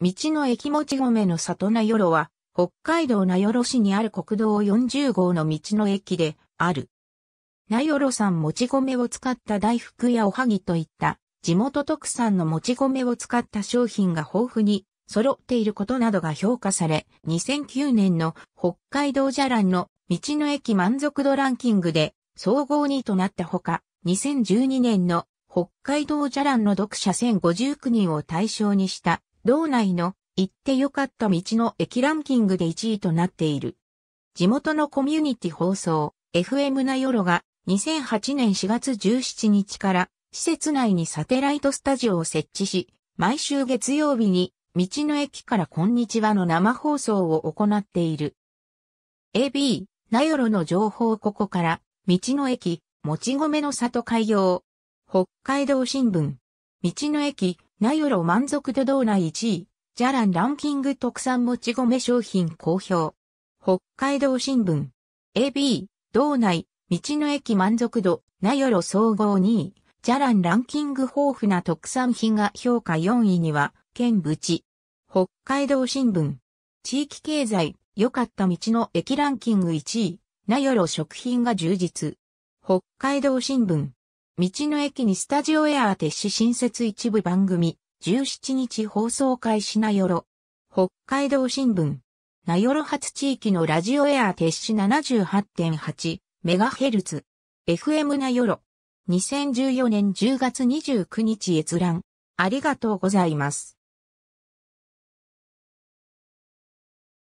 道の駅もち米の里名ろは、北海道名寄市にある国道40号の道の駅である。名寄産もち米を使った大福やおはぎといった地元特産のもち米を使った商品が豊富に揃っていることなどが評価され、2009年の北海道ジャランの道の駅満足度ランキングで総合2位となったほか、2012年の北海道ジャランの読者1059人を対象にした道内の行って良かった道の駅ランキングで1位となっている。地元のコミュニティ放送、FM なよろが2008年4月17日から施設内にサテライトスタジオを設置し、毎週月曜日に道の駅からこんにちはの生放送を行っている。AB、名寄の情報ここから、道の駅、もち米の里開業北海道新聞、道の駅、ナユロ満足度道内1位、ジャランランキング特産もち米商品公表。北海道新聞。AB、道内、道の駅満足度、ナヨロ総合2位、ジャランランキング豊富な特産品が評価4位には、県部地。北海道新聞。地域経済、良かった道の駅ランキング1位、名寄食品が充実。北海道新聞。道の駅にスタジオエアー撤し新設一部番組、17日放送開始なよろ。北海道新聞。なよろ発地域のラジオエアー撤し78.8メガヘルツ。FM なよろ。2014年10月29日閲覧。ありがとうございます。